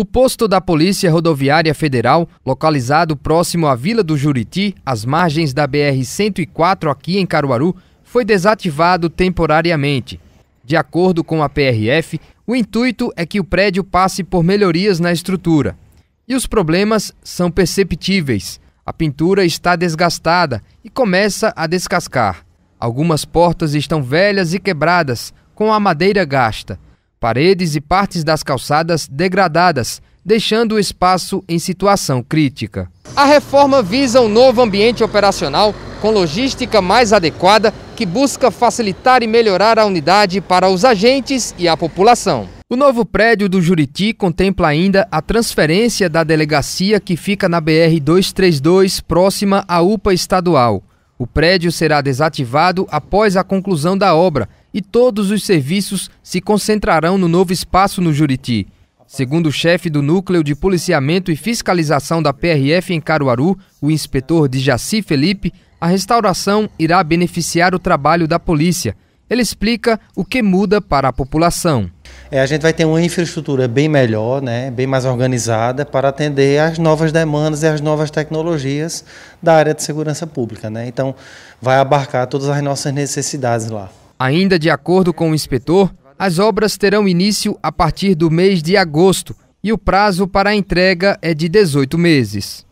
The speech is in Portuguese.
O posto da Polícia Rodoviária Federal, localizado próximo à Vila do Juriti, às margens da BR-104 aqui em Caruaru, foi desativado temporariamente. De acordo com a PRF, o intuito é que o prédio passe por melhorias na estrutura. E os problemas são perceptíveis. A pintura está desgastada e começa a descascar. Algumas portas estão velhas e quebradas, com a madeira gasta paredes e partes das calçadas degradadas, deixando o espaço em situação crítica. A reforma visa um novo ambiente operacional com logística mais adequada que busca facilitar e melhorar a unidade para os agentes e a população. O novo prédio do Juriti contempla ainda a transferência da delegacia que fica na BR 232, próxima à UPA estadual. O prédio será desativado após a conclusão da obra e todos os serviços se concentrarão no novo espaço no Juriti. Segundo o chefe do Núcleo de Policiamento e Fiscalização da PRF em Caruaru, o inspetor de Jaci Felipe, a restauração irá beneficiar o trabalho da polícia. Ele explica o que muda para a população. É, a gente vai ter uma infraestrutura bem melhor, né, bem mais organizada para atender às novas demandas e às novas tecnologias da área de segurança pública. Né? Então, vai abarcar todas as nossas necessidades lá. Ainda de acordo com o inspetor, as obras terão início a partir do mês de agosto e o prazo para a entrega é de 18 meses.